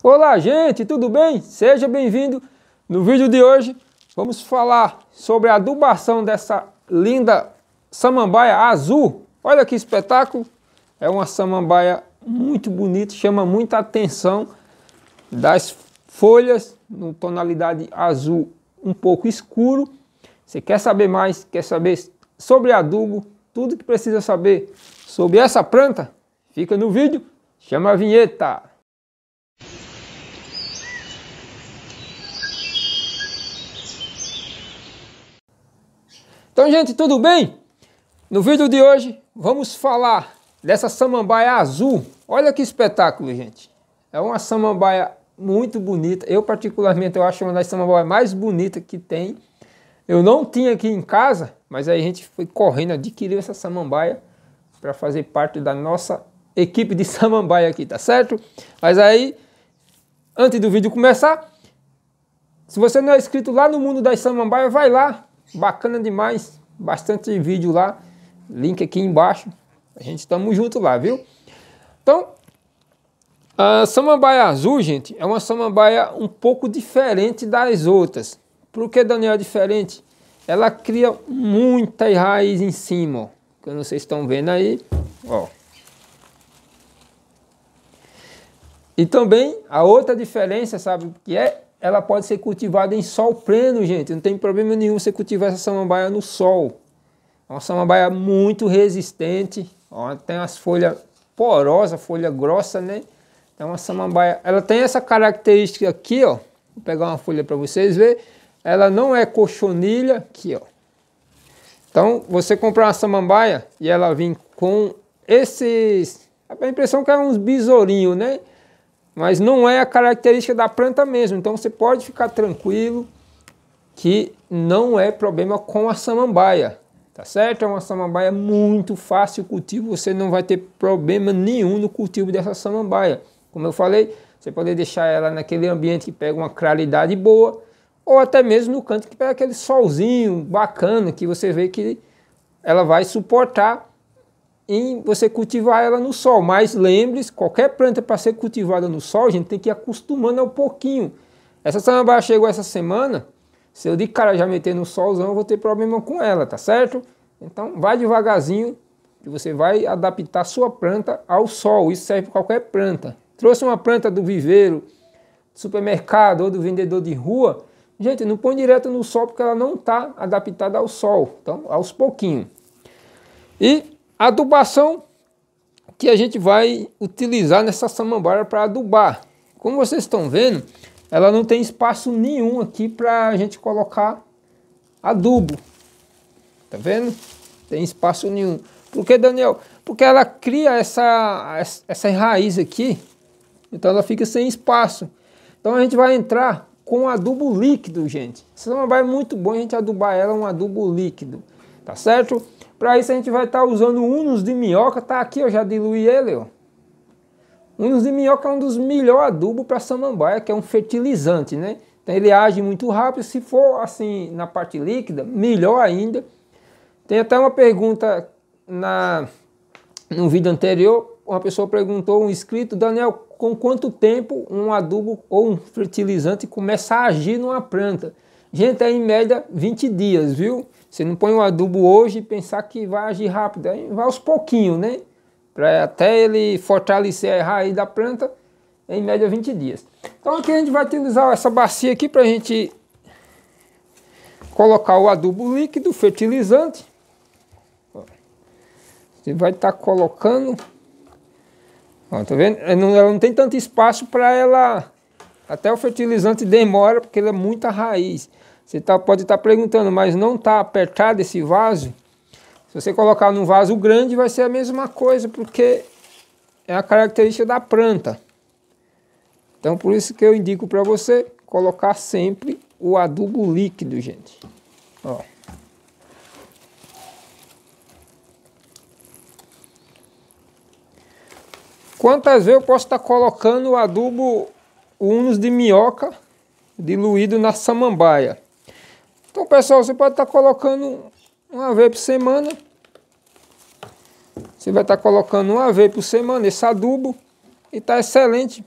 Olá, gente, tudo bem? Seja bem-vindo. No vídeo de hoje vamos falar sobre a adubação dessa linda samambaia azul. Olha que espetáculo! É uma samambaia muito bonita, chama muita atenção das folhas, numa tonalidade azul um pouco escuro. Você quer saber mais? Quer saber sobre adubo? Tudo que precisa saber sobre essa planta? Fica no vídeo, chama a vinheta! Então, gente, tudo bem? No vídeo de hoje vamos falar dessa samambaia azul. Olha que espetáculo, gente. É uma samambaia muito bonita. Eu, particularmente, eu acho uma das samambaias mais bonitas que tem. Eu não tinha aqui em casa, mas aí a gente foi correndo, adquiriu essa samambaia para fazer parte da nossa equipe de samambaia aqui, tá certo? Mas aí, antes do vídeo começar, se você não é inscrito lá no Mundo das Samambaia, vai lá, Bacana demais, bastante vídeo lá, link aqui embaixo. A gente estamos junto lá, viu? Então, a samambaia azul, gente, é uma samambaia um pouco diferente das outras. Por que, Daniel, é diferente? Ela cria muita raiz em cima, ó, que eu não sei se estão vendo aí, ó. E também a outra diferença, sabe o que é? ela pode ser cultivada em sol pleno, gente. Não tem problema nenhum você cultivar essa samambaia no sol. É uma samambaia muito resistente. Ó, tem as folhas porosas, folha grossa, né? Então uma samambaia, ela tem essa característica aqui, ó. Vou pegar uma folha para vocês ver. Ela não é cochonilha aqui, ó. Então, você comprar uma samambaia e ela vir com esses... A impressão que é uns besourinhos, né? mas não é a característica da planta mesmo. Então você pode ficar tranquilo que não é problema com a samambaia, tá certo? É uma samambaia muito fácil de cultivo, você não vai ter problema nenhum no cultivo dessa samambaia. Como eu falei, você pode deixar ela naquele ambiente que pega uma claridade boa, ou até mesmo no canto que pega aquele solzinho bacana que você vê que ela vai suportar em você cultivar ela no sol. Mas lembre-se, qualquer planta para ser cultivada no sol, a gente tem que ir acostumando ao pouquinho. Essa samambaia chegou essa semana, se eu de cara já meter no solzão, eu vou ter problema com ela, tá certo? Então vai devagarzinho, que você vai adaptar sua planta ao sol. Isso serve para qualquer planta. Trouxe uma planta do viveiro, do supermercado ou do vendedor de rua, gente, não põe direto no sol porque ela não está adaptada ao sol. Então, aos pouquinhos. E Adubação que a gente vai utilizar nessa samambaia para adubar. Como vocês estão vendo, ela não tem espaço nenhum aqui para a gente colocar adubo. Tá vendo? Tem espaço nenhum. Por que, Daniel? Porque ela cria essa, essa raiz aqui, então ela fica sem espaço. Então a gente vai entrar com adubo líquido, gente. Essa samambaia é muito bom a gente adubar ela um adubo líquido tá certo? Para isso a gente vai estar tá usando unos de minhoca, tá aqui, eu já diluí ele, ó. Unos de minhoca é um dos melhores adubos para samambaia, que é um fertilizante, né? Então ele age muito rápido, se for assim na parte líquida, melhor ainda. Tem até uma pergunta na no vídeo anterior, uma pessoa perguntou, um inscrito, Daniel, com quanto tempo um adubo ou um fertilizante começa a agir numa planta? Gente, é em média 20 dias, viu? Você não põe o adubo hoje e pensar que vai agir rápido. Aí vai aos pouquinhos, né? para até ele fortalecer a raiz da planta, é em média 20 dias. Então aqui a gente vai utilizar essa bacia aqui para a gente colocar o adubo líquido, fertilizante. Você vai estar tá colocando... Ó, tá vendo? Ela é, não, ela não tem tanto espaço para ela... Até o fertilizante demora, porque ele é muita raiz. Você tá, pode estar tá perguntando, mas não está apertado esse vaso? Se você colocar num vaso grande, vai ser a mesma coisa, porque é a característica da planta. Então, por isso que eu indico para você colocar sempre o adubo líquido, gente. Ó. Quantas vezes eu posso estar tá colocando o adubo humus de minhoca diluído na samambaia? Então, pessoal, você pode estar tá colocando uma vez por semana. Você vai estar tá colocando uma vez por semana esse adubo e está excelente.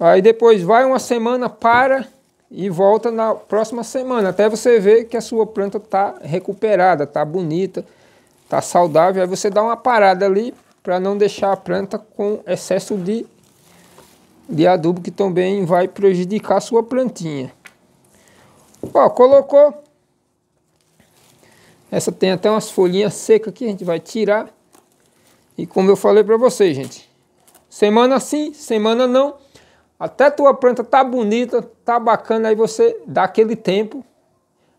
Aí depois vai uma semana, para e volta na próxima semana, até você ver que a sua planta está recuperada, está bonita, está saudável. Aí você dá uma parada ali para não deixar a planta com excesso de, de adubo que também vai prejudicar a sua plantinha. Ó, colocou. Essa tem até umas folhinhas secas aqui, a gente vai tirar. E como eu falei para vocês, gente, semana sim, semana não. Até tua planta tá bonita, tá bacana, aí você dá aquele tempo.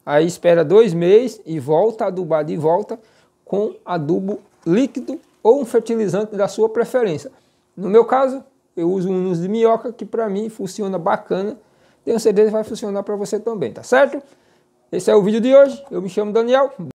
Aí espera dois meses e volta a adubar de volta com adubo líquido ou um fertilizante da sua preferência. No meu caso, eu uso um de minhoca que para mim funciona bacana. Tenho certeza que vai funcionar para você também, tá certo? Esse é o vídeo de hoje. Eu me chamo Daniel.